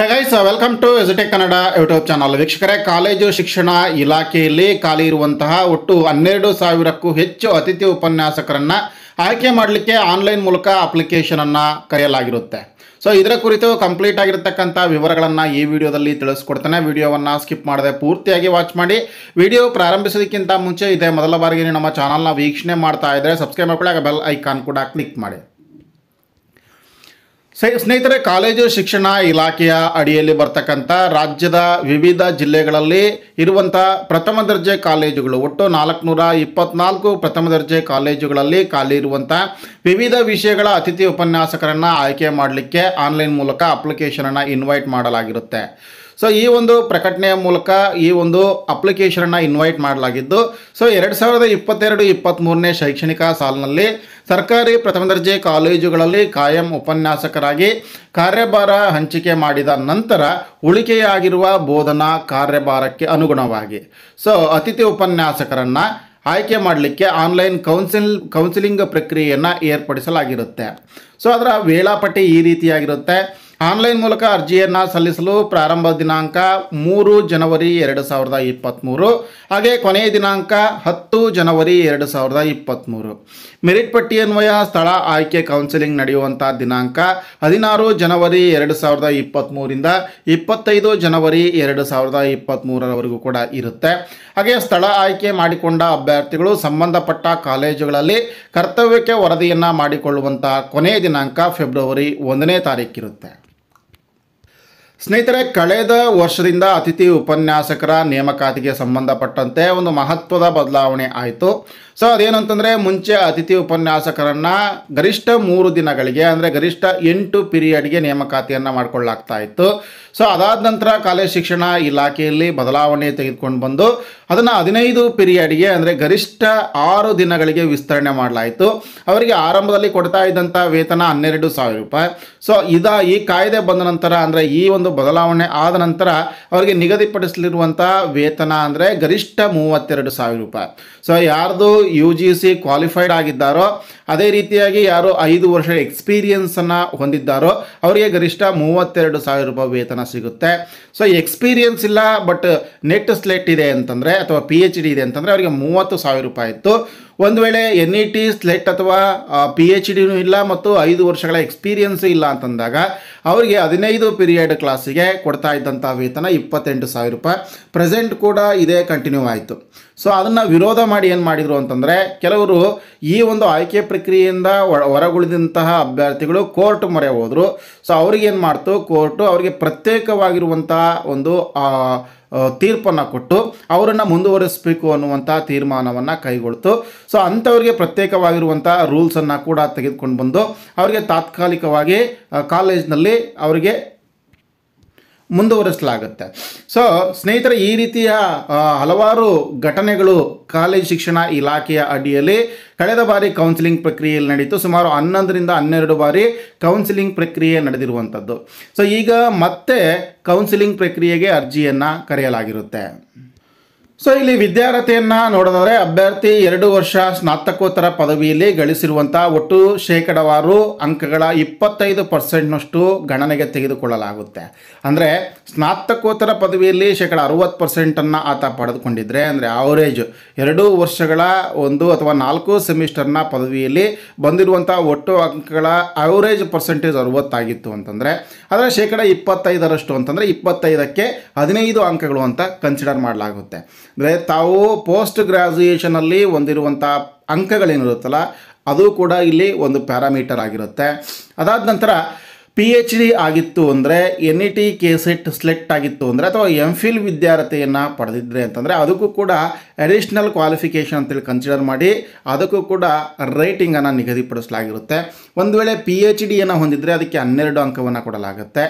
hey guys welcome to ಎಜುಟೆಕ್ Kannada YouTube channel ವೀಕ್ಷಕರೇ college ಶಿಕ್ಷಣ ಇಲಾಖೆಯಲ್ಲಿ ಖಾಲಿ ಇರುವಂತಹ ಒಟ್ಟು ಹನ್ನೆರಡು ಸಾವಿರಕ್ಕೂ ಹೆಚ್ಚು ಅತಿಥಿ ಉಪನ್ಯಾಸಕರನ್ನು ಆಯ್ಕೆ ಮಾಡಲಿಕ್ಕೆ ಆನ್ಲೈನ್ ಮೂಲಕ ಅಪ್ಲಿಕೇಶನನ್ನು ಕರೆಯಲಾಗಿರುತ್ತೆ ಸೊ ಇದರ ಕುರಿತು ಕಂಪ್ಲೀಟ್ ಆಗಿರತಕ್ಕಂಥ ವಿವರಗಳನ್ನು ಈ ವಿಡಿಯೋದಲ್ಲಿ ತಿಳಿಸ್ಕೊಡ್ತೇನೆ ವಿಡಿಯೋವನ್ನು ಸ್ಕಿಪ್ ಮಾಡದೆ ಪೂರ್ತಿಯಾಗಿ ವಾಚ್ ಮಾಡಿ ವಿಡಿಯೋ ಪ್ರಾರಂಭಿಸೋದಕ್ಕಿಂತ ಮುಂಚೆ ಇದೇ ಮೊದಲ ಬಾರಿಗೆ ನಮ್ಮ ಚಾನಲ್ನ ವೀಕ್ಷಣೆ ಮಾಡ್ತಾ ಇದ್ದರೆ ಸಬ್ಸ್ಕ್ರೈಬ್ ಮಾಡ್ಕೊಳ್ಳಿ ಬೆಲ್ ಐಕಾನ್ ಕೂಡ ಕ್ಲಿಕ್ ಮಾಡಿ ಸ್ನೇಹಿತರೆ ಕಾಲೇಜು ಶಿಕ್ಷಣ ಇಲಾಖೆಯ ಅಡಿಯಲ್ಲಿ ಬರ್ತಕ್ಕಂಥ ರಾಜ್ಯದ ವಿವಿಧ ಜಿಲ್ಲೆಗಳಲ್ಲಿ ಇರುವಂಥ ಪ್ರಥಮ ದರ್ಜೆ ಕಾಲೇಜುಗಳು ಒಟ್ಟು ನಾಲ್ಕುನೂರ ಇಪ್ಪತ್ನಾಲ್ಕು ಪ್ರಥಮ ದರ್ಜೆ ಕಾಲೇಜುಗಳಲ್ಲಿ ಖಾಲಿ ಇರುವಂಥ ವಿವಿಧ ವಿಷಯಗಳ ಅತಿಥಿ ಉಪನ್ಯಾಸಕರನ್ನು ಆಯ್ಕೆ ಮಾಡಲಿಕ್ಕೆ ಆನ್ಲೈನ್ ಮೂಲಕ ಅಪ್ಲಿಕೇಶನನ್ನು ಇನ್ವೈಟ್ ಮಾಡಲಾಗಿರುತ್ತೆ ಸೊ ಈ ಒಂದು ಪ್ರಕಟಣೆಯ ಮೂಲಕ ಈ ಒಂದು ಅಪ್ಲಿಕೇಶನನ್ನು ಇನ್ವೈಟ್ ಮಾಡಲಾಗಿದ್ದು ಸೊ ಎರಡು ಸಾವಿರದ ಇಪ್ಪತ್ತೆರಡು ಇಪ್ಪತ್ತ್ಮೂರನೇ ಶೈಕ್ಷಣಿಕ ಸಾಲಿನಲ್ಲಿ ಸರ್ಕಾರಿ ಪ್ರಥಮ ದರ್ಜೆ ಕಾಲೇಜುಗಳಲ್ಲಿ ಕಾಯಂ ಉಪನ್ಯಾಸಕರಾಗಿ ಕಾರ್ಯಭಾರ ಹಂಚಿಕೆ ಮಾಡಿದ ನಂತರ ಉಳಿಕೆಯಾಗಿರುವ ಬೋಧನಾ ಕಾರ್ಯಭಾರಕ್ಕೆ ಅನುಗುಣವಾಗಿ ಸೊ ಅತಿಥಿ ಉಪನ್ಯಾಸಕರನ್ನು ಆಯ್ಕೆ ಮಾಡಲಿಕ್ಕೆ ಆನ್ಲೈನ್ ಕೌನ್ಸಿಲ್ ಕೌನ್ಸಿಲಿಂಗ್ ಪ್ರಕ್ರಿಯೆಯನ್ನು ಏರ್ಪಡಿಸಲಾಗಿರುತ್ತೆ ಸೊ ಅದರ ವೇಳಾಪಟ್ಟಿ ಈ ರೀತಿಯಾಗಿರುತ್ತೆ ಆನ್ಲೈನ್ ಮೂಲಕ ಅರ್ಜಿಯನ್ನು ಸಲ್ಲಿಸಲು ಪ್ರಾರಂಭ ದಿನಾಂಕ ಮೂರು ಜನವರಿ ಎರಡು ಸಾವಿರದ ಇಪ್ಪತ್ತ್ಮೂರು ಹಾಗೆ ಕೊನೆಯ ದಿನಾಂಕ ಹತ್ತು ಜನವರಿ ಎರಡು ಸಾವಿರದ ಇಪ್ಪತ್ತ್ಮೂರು ಮೆರಿಟ್ ಪಟ್ಟಿಯನ್ವಯ ಸ್ಥಳ ಆಯ್ಕೆ ಕೌನ್ಸಿಲಿಂಗ್ ನಡೆಯುವಂಥ ದಿನಾಂಕ ಹದಿನಾರು ಜನವರಿ ಎರಡು ಸಾವಿರದ ಇಪ್ಪತ್ತ್ಮೂರಿಂದ ಇಪ್ಪತ್ತೈದು ಜನವರಿ ಎರಡು ಸಾವಿರದ ಇಪ್ಪತ್ತ್ಮೂರರವರೆಗೂ ಕೂಡ ಇರುತ್ತೆ ಹಾಗೆ ಸ್ಥಳ ಆಯ್ಕೆ ಮಾಡಿಕೊಂಡ ಅಭ್ಯರ್ಥಿಗಳು ಸಂಬಂಧಪಟ್ಟ ಕಾಲೇಜುಗಳಲ್ಲಿ ಕರ್ತವ್ಯಕ್ಕೆ ವರದಿಯನ್ನು ಮಾಡಿಕೊಳ್ಳುವಂಥ ಕೊನೆಯ ದಿನಾಂಕ ಫೆಬ್ರವರಿ ಒಂದನೇ ತಾರೀಕಿರುತ್ತೆ ಸ್ನೇಹಿತರೆ ಕಳೆದ ವರ್ಷದಿಂದ ಅತಿಥಿ ಉಪನ್ಯಾಸಕರ ನೇಮಕಾತಿಗೆ ಸಂಬಂಧಪಟ್ಟಂತೆ ಒಂದು ಮಹತ್ವದ ಬದಲಾವಣೆ ಆಯಿತು ಸೊ ಅದೇನಂತಂದರೆ ಮುಂಚೆ ಅತಿಥಿ ಉಪನ್ಯಾಸಕರನ್ನು ಗರಿಷ್ಠ ಮೂರು ದಿನಗಳಿಗೆ ಅಂದರೆ ಗರಿಷ್ಠ ಎಂಟು ಪಿರಿಯಡ್ಗೆ ನೇಮಕಾತಿಯನ್ನು ಮಾಡಿಕೊಳ್ಳಾಗ್ತಾ ಇತ್ತು ಸೊ ಅದಾದ ನಂತರ ಕಾಲೇಜ್ ಶಿಕ್ಷಣ ಇಲಾಖೆಯಲ್ಲಿ ಬದಲಾವಣೆ ತೆಗೆದುಕೊಂಡು ಬಂದು ಅದನ್ನು ಹದಿನೈದು ಪಿರಿಯಡ್ಗೆ ಅಂದರೆ ಗರಿಷ್ಠ ಆರು ದಿನಗಳಿಗೆ ವಿಸ್ತರಣೆ ಮಾಡಲಾಯಿತು ಅವರಿಗೆ ಆರಂಭದಲ್ಲಿ ಕೊಡ್ತಾ ಇದ್ದಂಥ ವೇತನ ಹನ್ನೆರಡು ಸಾವಿರ ರೂಪಾಯಿ ಸೊ ಇದ ಈ ಕಾಯ್ದೆ ಬಂದ ನಂತರ ಅಂದರೆ ಈ ಒಂದು ಬದಲಾವಣೆ ಆದ ನಂತರ ಅವರಿಗೆ ನಿಗದಿಪಡಿಸಲಿರುವಂಥ ವೇತನ ಅಂದರೆ ಗರಿಷ್ಠ ಮೂವತ್ತೆರಡು ಸಾವಿರ ರೂಪಾಯಿ ಸೊ ಯಾರ್ದು ಯು ಜಿ ಸಿ ಕ್ವಾಲಿಫೈಡ್ ಆಗಿದ್ದಾರೋ ಅದೇ ರೀತಿಯಾಗಿ ಯಾರು ಐದು ವರ್ಷ ಎಕ್ಸ್ಪೀರಿಯನ್ಸನ್ನು ಹೊಂದಿದ್ದಾರೋ ಅವರಿಗೆ ಗರಿಷ್ಠ ಮೂವತ್ತೆರಡು ಸಾವಿರ ರೂಪಾಯಿ ವೇತನ ಸಿಗುತ್ತೆ ಸೊ ಎಕ್ಸ್ಪೀರಿಯನ್ಸ್ ಇಲ್ಲ ಬಟ್ ನೆಟ್ ಸ್ಲೆಟ್ ಇದೆ ಅಂತಂದರೆ ಅಥವಾ ಪಿ ಎಚ್ ಡಿ ಇದೆ ಅಂತಂದರೆ ಅವರಿಗೆ ಮೂವತ್ತು ಸಾವಿರ ರೂಪಾಯಿ ಇತ್ತು ಒಂದು ವೇಳೆ ಎನ್ ಇ ಟಿ ಸ್ಲೆಟ್ ಅಥವಾ ಪಿ ಎಚ್ ಡಿನೂ ಇಲ್ಲ ಮತ್ತು ಐದು ವರ್ಷಗಳ ಎಕ್ಸ್ಪೀರಿಯನ್ಸು ಇಲ್ಲ ಅಂತಂದಾಗ ಅವರಿಗೆ ಹದಿನೈದು ಪಿರಿಯಡ್ ಕ್ಲಾಸಿಗೆ ಕೊಡ್ತಾ ಇದ್ದಂಥ ವೇತನ ಇಪ್ಪತ್ತೆಂಟು ಸಾವಿರ ರೂಪಾಯಿ ಪ್ರೆಸೆಂಟ್ ಕೂಡ ಇದೇ ಕಂಟಿನ್ಯೂ ಆಯಿತು ಸೊ ಅದನ್ನು ವಿರೋಧ ಮಾಡಿ ಏನು ಮಾಡಿದರು ಅಂತಂದರೆ ಕೆಲವರು ಈ ಒಂದು ಆಯ್ಕೆ ಪ್ರಕ್ರಿಯೆಯಿಂದ ಹೊರಗುಳಿದಂತಹ ಅಭ್ಯರ್ಥಿಗಳು ಕೋರ್ಟ್ ಮೊರೆ ಹೋದರು ಸೊ ಅವ್ರಿಗೇನು ಮಾಡ್ತು ಕೋರ್ಟು ಅವರಿಗೆ ಪ್ರತ್ಯೇಕವಾಗಿರುವಂತಹ ಒಂದು ತೀರ್ಪನ್ನು ಕೊಟ್ಟು ಅವರನ್ನು ಮುಂದುವರಿಸಬೇಕು ಅನ್ನುವಂಥ ತೀರ್ಮಾನವನ್ನು ಕೈಗೊಳ್ತು ಸೊ ಅಂಥವ್ರಿಗೆ ಪ್ರತ್ಯೇಕವಾಗಿರುವಂಥ ರೂಲ್ಸನ್ನು ಕೂಡ ತೆಗೆದುಕೊಂಡು ಬಂದು ಅವರಿಗೆ ತಾತ್ಕಾಲಿಕವಾಗಿ ಕಾಲೇಜ್ನಲ್ಲಿ ಅವರಿಗೆ ಮುಂದುವರಿಸಲಾಗುತ್ತೆ ಸೊ ಸ್ನೇಹಿತರೆ ಈ ರೀತಿಯ ಹಲವಾರು ಘಟನೆಗಳು ಕಾಲೇಜ್ ಶಿಕ್ಷಣ ಇಲಾಖೆಯ ಅಡಿಯಲ್ಲಿ ಕಳೆದ ಬಾರಿ ಕೌನ್ಸಿಲಿಂಗ್ ಪ್ರಕ್ರಿಯೆಯಲ್ಲಿ ನಡೀತು ಸುಮಾರು ಹನ್ನೊಂದರಿಂದ ಹನ್ನೆರಡು ಬಾರಿ ಕೌನ್ಸಿಲಿಂಗ್ ಪ್ರಕ್ರಿಯೆ ನಡೆದಿರುವಂಥದ್ದು ಸೊ ಈಗ ಮತ್ತೆ ಕೌನ್ಸಿಲಿಂಗ್ ಪ್ರಕ್ರಿಯೆಗೆ ಅರ್ಜಿಯನ್ನು ಕರೆಯಲಾಗಿರುತ್ತೆ ಸೊ ಇಲ್ಲಿ ವಿದ್ಯಾರ್ಥಿಯನ್ನು ನೋಡೋದಾದ್ರೆ ಅಭ್ಯರ್ಥಿ ಎರಡು ವರ್ಷ ಸ್ನಾತಕೋತ್ತರ ಪದವಿಯಲ್ಲಿ ಗಳಿಸಿರುವಂಥ ಒಟ್ಟು ಶೇಕಡವಾರು ಅಂಕಗಳ ಇಪ್ಪತ್ತೈದು ಪರ್ಸೆಂಟ್ನಷ್ಟು ಗಣನೆಗೆ ತೆಗೆದುಕೊಳ್ಳಲಾಗುತ್ತೆ ಅಂದರೆ ಸ್ನಾತಕೋತ್ತರ ಪದವಿಯಲ್ಲಿ ಶೇಕಡ ಅರುವತ್ತು ಪರ್ಸೆಂಟನ್ನು ಆತ ಪಡೆದುಕೊಂಡಿದ್ರೆ ಅಂದರೆ ಆವರೇಜ್ ಎರಡು ವರ್ಷಗಳ ಒಂದು ಅಥವಾ ನಾಲ್ಕು ಸೆಮಿಸ್ಟರ್ನ ಪದವಿಯಲ್ಲಿ ಬಂದಿರುವಂಥ ಒಟ್ಟು ಅಂಕಗಳ ಅವರೇಜ್ ಪರ್ಸೆಂಟೇಜ್ ಅರುವತ್ತಾಗಿತ್ತು ಅಂತಂದರೆ ಅದರ ಶೇಕಡ ಇಪ್ಪತ್ತೈದರಷ್ಟು ಅಂತಂದರೆ ಇಪ್ಪತ್ತೈದಕ್ಕೆ ಹದಿನೈದು ಅಂಕಗಳು ಅಂತ ಕನ್ಸಿಡರ್ ಮಾಡಲಾಗುತ್ತೆ ಅಂದರೆ ತಾವು ಪೋಸ್ಟ್ ಗ್ರ್ಯಾಜುಯೇಷನಲ್ಲಿ ಹೊಂದಿರುವಂಥ ಅಂಕಗಳೇನಿರುತ್ತಲ್ಲ ಅದು ಕೂಡ ಇಲ್ಲಿ ಒಂದು ಪ್ಯಾರಾಮೀಟರ್ ಆಗಿರುತ್ತೆ ಅದಾದ ನಂತರ ಪಿ ಎಚ್ ಡಿ ಆಗಿತ್ತು ಅಂದರೆ N E T K SET select ಆಗಿತ್ತು ಅಂದರೆ ಅಥವಾ ಎಮ್ ಫಿಲ್ ವಿದ್ಯಾರ್ಥಿಯನ್ನು ಪಡೆದಿದ್ದರೆ ಅಂತಂದರೆ ಅದಕ್ಕೂ ಕೂಡ ಅಡಿಷ್ನಲ್ ಕ್ವಾಲಿಫಿಕೇಷನ್ ಅಂತೇಳಿ ಕನ್ಸಿಡರ್ ಮಾಡಿ ಅದಕ್ಕೂ ಕೂಡ ರೈಟಿಂಗನ್ನು ನಿಗದಿಪಡಿಸಲಾಗಿರುತ್ತೆ ಒಂದು ವೇಳೆ ಪಿ ಎಚ್ ಡಿಯನ್ನು ಹೊಂದಿದರೆ ಅದಕ್ಕೆ ಹನ್ನೆರಡು ಅಂಕವನ್ನು ಕೊಡಲಾಗುತ್ತೆ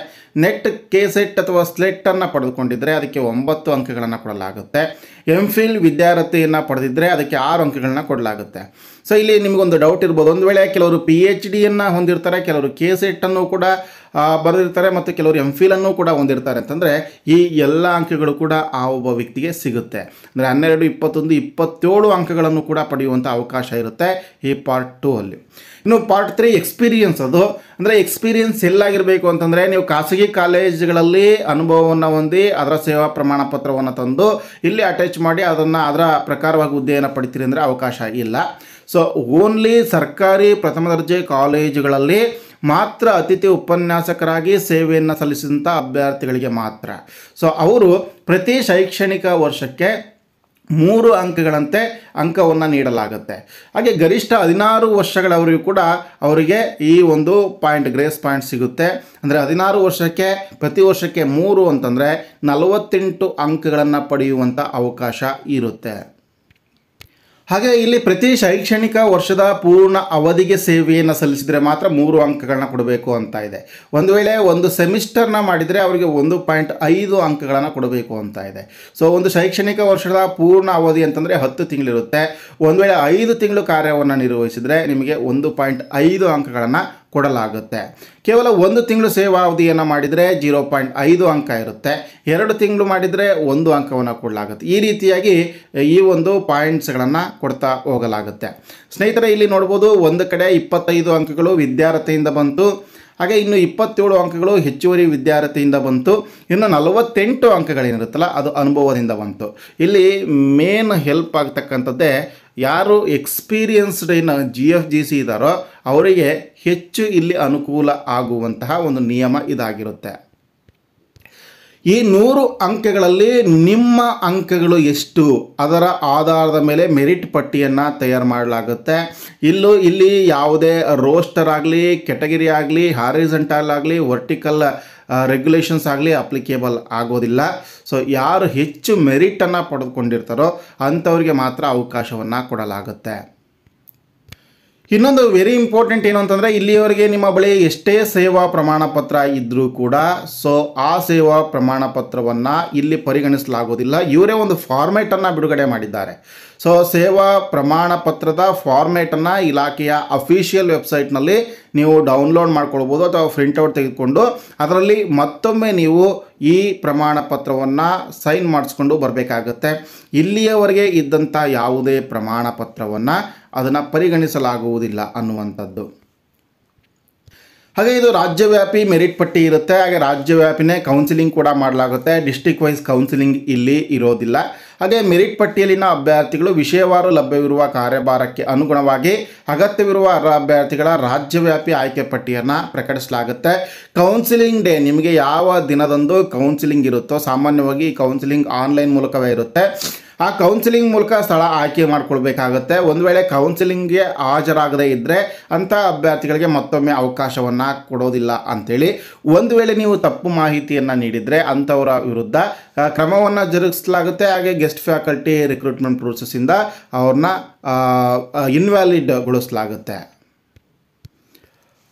ನೆಟ್ ಕೆ ಸೆಟ್ ಅಥವಾ ಸ್ಲೆಟ್ಟನ್ನು ಪಡೆದುಕೊಂಡಿದ್ದರೆ ಅದಕ್ಕೆ ಒಂಬತ್ತು ಅಂಕಗಳನ್ನು ಕೊಡಲಾಗುತ್ತೆ ಎಮ್ ಫಿಲ್ ವಿದ್ಯಾರ್ಥಿಯನ್ನು ಪಡೆದಿದ್ದರೆ ಅದಕ್ಕೆ ಆರು ಅಂಕಗಳನ್ನ ಕೊಡಲಾಗುತ್ತೆ ಸೊ ಇಲ್ಲಿ ನಿಮಗೊಂದು ಡೌಟ್ ಇರ್ಬೋದು ಒಂದು ವೇಳೆ ಕೆಲವರು ಪಿ ಎಚ್ ಡಿಯನ್ನು ಹೊಂದಿರ್ತಾರೆ ಕೆಲವರು ಕೆ ಸೆಟ್ಟನ್ನು ಕೂಡ ಬರೆದಿರ್ತಾರೆ ಮತ್ತು ಕೆಲವರು ಎಮ್ ಫಿಲನ್ನು ಕೂಡ ಹೊಂದಿರ್ತಾರೆ ಅಂತಂದರೆ ಈ ಎಲ್ಲ ಅಂಕಗಳು ಕೂಡ ಆ ಒಬ್ಬ ವ್ಯಕ್ತಿಗೆ ಸಿಗುತ್ತೆ ಅಂದರೆ ಹನ್ನೆರಡು ಇಪ್ಪತ್ತೊಂದು ಇಪ್ಪತ್ತೇಳು ಅಂಕಗಳನ್ನು ಕೂಡ ಪಡೆಯುವಂಥ ಅವಕಾಶ ಇರುತ್ತೆ ಈ ಪಾರ್ಟ್ ಟೂ ಅಲ್ಲಿ ಇನ್ನು ಪಾರ್ಟ್ ತ್ರೀ ಎಕ್ಸ್ಪೀರಿಯನ್ಸ್ ಅದು ಅಂದರೆ ಎಕ್ಸ್ಪೀರಿಯನ್ಸ್ ಎಲ್ಲಾಗಿರಬೇಕು ಅಂತಂದರೆ ನೀವು ಖಾಸಗಿ ಕಾಲೇಜ್ಗಳಲ್ಲಿ ಅನುಭವವನ್ನು ಹೊಂದಿ ಅದರ ಸೇವಾ ಪ್ರಮಾಣ ಪತ್ರವನ್ನು ತಂದು ಇಲ್ಲಿ ಅಟ್ಯಾಚ್ ಮಾಡಿ ಅದನ್ನು ಅದರ ಪ್ರಕಾರವಾಗಿ ಹುದ್ದೆಯನ್ನು ಪಡಿತೀರಿ ಅಂದರೆ ಅವಕಾಶ ಇಲ್ಲ ಸೊ ಓನ್ಲಿ ಸರ್ಕಾರಿ ಪ್ರಥಮ ದರ್ಜೆ ಕಾಲೇಜುಗಳಲ್ಲಿ ಮಾತ್ರ ಅತಿಥಿ ಉಪನ್ಯಾಸಕರಾಗಿ ಸೇವೆಯನ್ನು ಸಲ್ಲಿಸಿದಂಥ ಅಭ್ಯರ್ಥಿಗಳಿಗೆ ಮಾತ್ರ ಸೊ ಅವರು ಪ್ರತಿ ಶೈಕ್ಷಣಿಕ ವರ್ಷಕ್ಕೆ ಮೂರು ಅಂಕಗಳಂತೆ ಅಂಕವನ್ನು ನೀಡಲಾಗುತ್ತೆ ಹಾಗೆ ಗರಿಷ್ಠ ಹದಿನಾರು ವರ್ಷಗಳವರಿಗೂ ಕೂಡ ಅವರಿಗೆ ಈ ಒಂದು ಪಾಯಿಂಟ್ ಗ್ರೇಸ್ ಪಾಯಿಂಟ್ ಸಿಗುತ್ತೆ ಅಂದರೆ ಹದಿನಾರು ವರ್ಷಕ್ಕೆ ಪ್ರತಿ ವರ್ಷಕ್ಕೆ ಮೂರು ಅಂತಂದರೆ ನಲವತ್ತೆಂಟು ಅಂಕಗಳನ್ನು ಪಡೆಯುವಂಥ ಅವಕಾಶ ಇರುತ್ತೆ ಹಾಗೆ ಇಲ್ಲಿ ಪ್ರತಿ ಶೈಕ್ಷಣಿಕ ವರ್ಷದ ಪೂರ್ಣ ಅವಧಿಗೆ ಸೇವೆಯನ್ನು ಸಲ್ಲಿಸಿದರೆ ಮಾತ್ರ ಮೂರು ಅಂಕಗಳನ್ನ ಕೊಡಬೇಕು ಅಂತ ಇದೆ ಒಂದು ವೇಳೆ ಒಂದು ಸೆಮಿಸ್ಟರ್ನ ಮಾಡಿದರೆ ಅವರಿಗೆ ಒಂದು ಪಾಯಿಂಟ್ ಐದು ಅಂಕಗಳನ್ನು ಕೊಡಬೇಕು ಅಂತ ಇದೆ ಸೊ ಒಂದು ಶೈಕ್ಷಣಿಕ ವರ್ಷದ ಪೂರ್ಣ ಅವಧಿ ಅಂತಂದರೆ ಹತ್ತು ತಿಂಗಳಿರುತ್ತೆ ಒಂದು ವೇಳೆ ಐದು ತಿಂಗಳು ಕಾರ್ಯವನ್ನು ನಿರ್ವಹಿಸಿದರೆ ನಿಮಗೆ ಒಂದು ಪಾಯಿಂಟ್ ಐದು ಅಂಕಗಳನ್ನು ಕೊಡಲಾಗುತ್ತೆ ಕೇವಲ ಒಂದು ತಿಂಗಳು ಸೇವಾ ಅವಧಿಯನ್ನು ಮಾಡಿದರೆ ಜೀರೋ ಪಾಯಿಂಟ್ ಐದು ಅಂಕ ಇರುತ್ತೆ ಎರಡು ತಿಂಗಳು ಮಾಡಿದರೆ ಒಂದು ಅಂಕವನ್ನು ಕೊಡಲಾಗುತ್ತೆ ಈ ರೀತಿಯಾಗಿ ಈ ಒಂದು ಪಾಯಿಂಟ್ಸ್ಗಳನ್ನು ಕೊಡ್ತಾ ಹೋಗಲಾಗುತ್ತೆ ಸ್ನೇಹಿತರೆ ಇಲ್ಲಿ ನೋಡ್ಬೋದು ಒಂದು ಕಡೆ ಇಪ್ಪತ್ತೈದು ಅಂಕಗಳು ವಿದ್ಯಾರ್ಥಿಯಿಂದ ಬಂತು ಹಾಗೆ ಇನ್ನು ಇಪ್ಪತ್ತೇಳು ಅಂಕಗಳು ಹೆಚ್ಚುವರಿ ವಿದ್ಯಾರ್ಥಿಯಿಂದ ಬಂತು ಇನ್ನು ನಲವತ್ತೆಂಟು ಅಂಕಗಳೇನಿರುತ್ತಲ್ಲ ಅದು ಅನುಭವದಿಂದ ಬಂತು ಇಲ್ಲಿ ಮೇನ್ ಹೆಲ್ಪ್ ಆಗ್ತಕ್ಕಂಥದ್ದೇ ಯಾರು ಎಕ್ಸ್ಪೀರಿಯನ್ಸ್ಡ್ ಇನ್ನು ಜಿ ಎಫ್ ಜಿ ಸಿ ಇದ್ದಾರೋ ಅವರಿಗೆ ಹೆಚ್ಚು ಇಲ್ಲಿ ಅನುಕೂಲ ಆಗುವಂತಹ ಒಂದು ನಿಯಮ ಇದಾಗಿರುತ್ತೆ ಈ ನೂರು ಅಂಕಗಳಲ್ಲಿ ನಿಮ್ಮ ಅಂಕಗಳು ಎಷ್ಟು ಅದರ ಆಧಾರದ ಮೇಲೆ ಮೆರಿಟ್ ಪಟ್ಟಿಯನ್ನು ತಯಾರು ಮಾಡಲಾಗುತ್ತೆ ಇಲ್ಲೂ ಇಲ್ಲಿ ಯಾವುದೇ ರೋಸ್ಟರ್ ಆಗಲಿ ಕೆಟಗರಿ ಆಗಲಿ ಹಾರಿಸೆಂಟಲ್ ಆಗಲಿ ವರ್ಟಿಕಲ್ ರೆಗ್ಯುಲೇಷನ್ಸ್ ಆಗಲಿ ಅಪ್ಲಿಕೇಬಲ್ ಆಗೋದಿಲ್ಲ ಸೊ ಯಾರು ಹೆಚ್ಚು ಮೆರಿಟನ್ನು ಪಡೆದುಕೊಂಡಿರ್ತಾರೋ ಅಂಥವ್ರಿಗೆ ಮಾತ್ರ ಅವಕಾಶವನ್ನು ಕೊಡಲಾಗುತ್ತೆ ಇನ್ನೊಂದು ವೆರಿ ಇಂಪಾರ್ಟೆಂಟ್ ಏನು ಅಂತಂದರೆ ಇಲ್ಲಿಯವರೆಗೆ ನಿಮ್ಮ ಬಳಿ ಎಷ್ಟೇ ಸೇವಾ ಪ್ರಮಾಣ ಪತ್ರ ಇದ್ದರೂ ಕೂಡ ಸೊ ಆ ಸೇವಾ ಪ್ರಮಾಣ ಪತ್ರವನ್ನು ಇಲ್ಲಿ ಪರಿಗಣಿಸಲಾಗುವುದಿಲ್ಲ ಇವರೇ ಒಂದು ಫಾರ್ಮೇಟನ್ನು ಬಿಡುಗಡೆ ಮಾಡಿದ್ದಾರೆ ಸೊ ಸೇವಾ ಪ್ರಮಾಣ ಪತ್ರದ ಫಾರ್ಮೇಟನ್ನು ಇಲಾಖೆಯ ಅಫಿಷಿಯಲ್ ವೆಬ್ಸೈಟ್ನಲ್ಲಿ ನೀವು ಡೌನ್ಲೋಡ್ ಮಾಡ್ಕೊಳ್ಬೋದು ಅಥವಾ ಪ್ರಿಂಟೌಟ್ ತೆಗೆದುಕೊಂಡು ಅದರಲ್ಲಿ ಮತ್ತೊಮ್ಮೆ ನೀವು ಈ ಪ್ರಮಾಣ ಪತ್ರವನ್ನು ಸೈನ್ ಮಾಡಿಸ್ಕೊಂಡು ಬರಬೇಕಾಗತ್ತೆ ಇಲ್ಲಿಯವರೆಗೆ ಇದ್ದಂಥ ಯಾವುದೇ ಪ್ರಮಾಣ ಪತ್ರವನ್ನು ಅದನ್ನು ಪರಿಗಣಿಸಲಾಗುವುದಿಲ್ಲ ಅನ್ನುವಂಥದ್ದು ಹಾಗೆ ಇದು ರಾಜ್ಯವ್ಯಾಪಿ ಮೆರಿಟ್ ಪಟ್ಟಿ ಇರುತ್ತೆ ಹಾಗೆ ರಾಜ್ಯವ್ಯಾಪಿನೇ ಕೌನ್ಸಿಲಿಂಗ್ ಕೂಡ ಮಾಡಲಾಗುತ್ತೆ ಡಿಸ್ಟಿಕ್ ವೈಸ್ ಕೌನ್ಸಿಲಿಂಗ್ ಇಲ್ಲಿ ಇರೋದಿಲ್ಲ ಹಾಗೆ ಮೆರಿಟ್ ಪಟ್ಟಿಯಲ್ಲಿನ ಅಭ್ಯರ್ಥಿಗಳು ವಿಷಯವಾರು ಲಭ್ಯವಿರುವ ಕಾರ್ಯಭಾರಕ್ಕೆ ಅನುಗುಣವಾಗಿ ಅಗತ್ಯವಿರುವ ಅಭ್ಯರ್ಥಿಗಳ ರಾಜ್ಯವ್ಯಾಪಿ ಆಯ್ಕೆ ಪಟ್ಟಿಯನ್ನು ಪ್ರಕಟಿಸಲಾಗುತ್ತೆ ಕೌನ್ಸಿಲಿಂಗ್ ಡೇ ನಿಮಗೆ ಯಾವ ದಿನದಂದು ಕೌನ್ಸಿಲಿಂಗ್ ಇರುತ್ತೋ ಸಾಮಾನ್ಯವಾಗಿ ಕೌನ್ಸಿಲಿಂಗ್ ಆನ್ಲೈನ್ ಮೂಲಕವೇ ಇರುತ್ತೆ ಆ ಕೌನ್ಸಿಲಿಂಗ್ ಮೂಲಕ ಸ್ಥಳ ಆಯ್ಕೆ ಮಾಡಿಕೊಳ್ಬೇಕಾಗತ್ತೆ ಒಂದು ವೇಳೆ ಕೌನ್ಸಿಲಿಂಗ್ಗೆ ಹಾಜರಾಗದೇ ಇದ್ದರೆ ಅಂಥ ಅಭ್ಯರ್ಥಿಗಳಿಗೆ ಮತ್ತೊಮ್ಮೆ ಅವಕಾಶವನ್ನು ಕೊಡೋದಿಲ್ಲ ಅಂಥೇಳಿ ಒಂದು ವೇಳೆ ನೀವು ತಪ್ಪು ಮಾಹಿತಿಯನ್ನು ನೀಡಿದರೆ ಅಂಥವರ ವಿರುದ್ಧ ಕ್ರಮವನ್ನು ಜರುಗಿಸಲಾಗುತ್ತೆ ಹಾಗೆ ಗೆಸ್ಟ್ ಫ್ಯಾಕಲ್ಟಿ ರಿಕ್ರೂಟ್ಮೆಂಟ್ ಪ್ರೋಸೆಸ್ಸಿಂದ ಅವ್ರನ್ನ ಇನ್ವ್ಯಾಲಿಡ್ಗೊಳಿಸಲಾಗುತ್ತೆ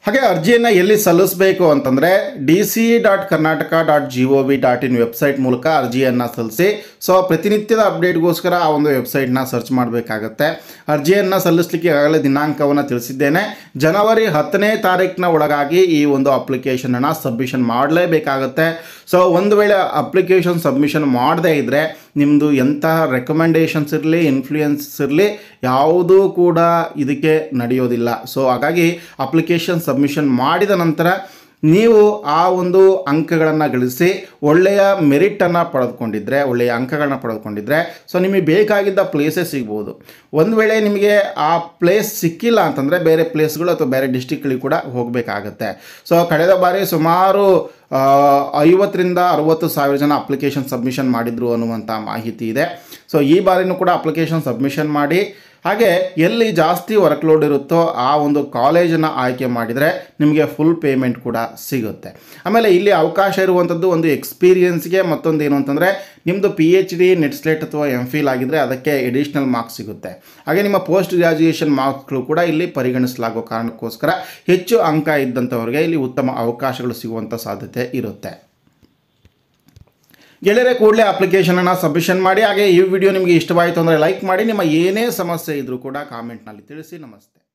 ಹಾಗೆ ಅರ್ಜಿಯನ್ನು ಎಲ್ಲಿ ಸಲ್ಲಿಸಬೇಕು ಅಂತಂದರೆ D C dot Karnataka dot G O V dot in website ಮೂಲಕ ಅರ್ಜಿಯನ್ನು ಸಲ್ಲಿಸಿ ಸೊ ಪ್ರತಿನಿತ್ಯದ ಅಪ್ಡೇಟ್ಗೋಸ್ಕರ ಆ ಒಂದು ವೆಬ್ಸೈಟ್ನ ಸರ್ಚ್ ಮಾಡಬೇಕಾಗತ್ತೆ ಅರ್ಜಿಯನ್ನು ಸಲ್ಲಿಸಲಿಕ್ಕೆ ಈಗಾಗಲೇ ದಿನಾಂಕವನ್ನು ತಿಳಿಸಿದ್ದೇನೆ ಜನವರಿ ಹತ್ತನೇ ತಾರೀಕಿನ ಒಳಗಾಗಿ ಈ ಒಂದು ಅಪ್ಲಿಕೇಶನನ್ನು ಸಬ್ಮಿಷನ್ ಮಾಡಲೇಬೇಕಾಗತ್ತೆ ಸೊ ಒಂದು ವೇಳೆ ಅಪ್ಲಿಕೇಶನ್ ಸಬ್ಮಿಷನ್ ಮಾಡದೇ ಇದ್ದರೆ ನಿಮ್ಮದು ಎಂಥ ರೆಕಮೆಂಡೇಷನ್ಸ್ ಇರಲಿ ಇನ್ಫ್ಲೂಯೆನ್ಸ್ ಇರಲಿ ಯಾವುದೂ ಕೂಡ ಇದಕ್ಕೆ ನಡೆಯೋದಿಲ್ಲ ಸೊ ಹಾಗಾಗಿ ಅಪ್ಲಿಕೇಶನ್ ಸಬ್ಮಿಷನ್ ಮಾಡಿದ ನಂತರ ನೀವು ಆ ಒಂದು ಅಂಕಗಳನ್ನು ಗಳಿಸಿ ಒಳ್ಳೆಯ ಮೆರಿಟನ್ನು ಪಡೆದುಕೊಂಡಿದ್ದರೆ ಒಳ್ಳೆಯ ಅಂಕಗಳನ್ನ ಪಡೆದುಕೊಂಡಿದ್ದರೆ ಸೊ ನಿಮಗೆ ಬೇಕಾಗಿದ್ದ ಪ್ಲೇಸೇ ಸಿಗ್ಬೋದು ಒಂದು ವೇಳೆ ನಿಮಗೆ ಆ ಪ್ಲೇಸ್ ಸಿಕ್ಕಿಲ್ಲ ಅಂತಂದರೆ ಬೇರೆ ಪ್ಲೇಸ್ಗಳು ಅಥವಾ ಬೇರೆ ಡಿಸ್ಟಿಕ್ಗಳಿಗೆ ಕೂಡ ಹೋಗಬೇಕಾಗತ್ತೆ ಸೊ ಕಳೆದ ಬಾರಿ ಸುಮಾರು ಐವತ್ತರಿಂದ ಅರುವತ್ತು ಸಾವಿರ ಜನ ಅಪ್ಲಿಕೇಶನ್ ಸಬ್ಮಿಷನ್ ಮಾಡಿದರು ಅನ್ನುವಂಥ ಮಾಹಿತಿ ಇದೆ ಸೊ ಈ ಬಾರಿನೂ ಕೂಡ ಅಪ್ಲಿಕೇಶನ್ ಸಬ್ಮಿಷನ್ ಮಾಡಿ ಹಾಗೆ ಎಲ್ಲಿ ಜಾಸ್ತಿ ವರ್ಕ್ಲೋಡ್ ಇರುತ್ತೋ ಆ ಒಂದು ಕಾಲೇಜನ್ನು ಆಯ್ಕೆ ಮಾಡಿದರೆ ನಿಮಗೆ ಫುಲ್ ಪೇಮೆಂಟ್ ಕೂಡ ಸಿಗುತ್ತೆ ಆಮೇಲೆ ಇಲ್ಲಿ ಅವಕಾಶ ಇರುವಂಥದ್ದು ಒಂದು ಎಕ್ಸ್ಪೀರಿಯೆನ್ಸ್ಗೆ ಮತ್ತೊಂದು ಏನು ಅಂತಂದರೆ ನಿಮ್ಮದು ಪಿ ಎಚ್ ಡಿ ನೆಟ್ಸ್ಲೆಟ್ ಅಥವಾ ಎಮ್ ಫಿಲ್ ಆಗಿದ್ದರೆ ಅದಕ್ಕೆ ಎಡಿಷ್ನಲ್ ಮಾರ್ಕ್ಸ್ ಸಿಗುತ್ತೆ ಹಾಗೆ ನಿಮ್ಮ ಪೋಸ್ಟ್ ಗ್ರ್ಯಾಜುಯೇಷನ್ ಮಾರ್ಕ್ಸ್ಗಳು ಕೂಡ ಇಲ್ಲಿ ಪರಿಗಣಿಸಲಾಗೋ ಕಾರಣಕ್ಕೋಸ್ಕರ ಹೆಚ್ಚು ಅಂಕ ಇದ್ದಂಥವ್ರಿಗೆ ಇಲ್ಲಿ ಉತ್ತಮ ಅವಕಾಶಗಳು ಸಿಗುವಂಥ ಸಾಧ್ಯತೆ ಇರುತ್ತೆ ಗೆಳೆಯರೆ ಕೂಡಲೇ ಅಪ್ಲಿಕೇಶನನ್ನು ಸಬ್ಮಿಷನ್ ಮಾಡಿ ಹಾಗೆ ಈ ವಿಡಿಯೋ ನಿಮಗೆ ಇಷ್ಟವಾಯಿತು ಅಂದರೆ ಲೈಕ್ ಮಾಡಿ ನಿಮ್ಮ ಏನೇ ಸಮಸ್ಯೆ ಇದ್ದರೂ ಕೂಡ ಕಾಮೆಂಟ್ನಲ್ಲಿ ತಿಳಿಸಿ ನಮಸ್ತೆ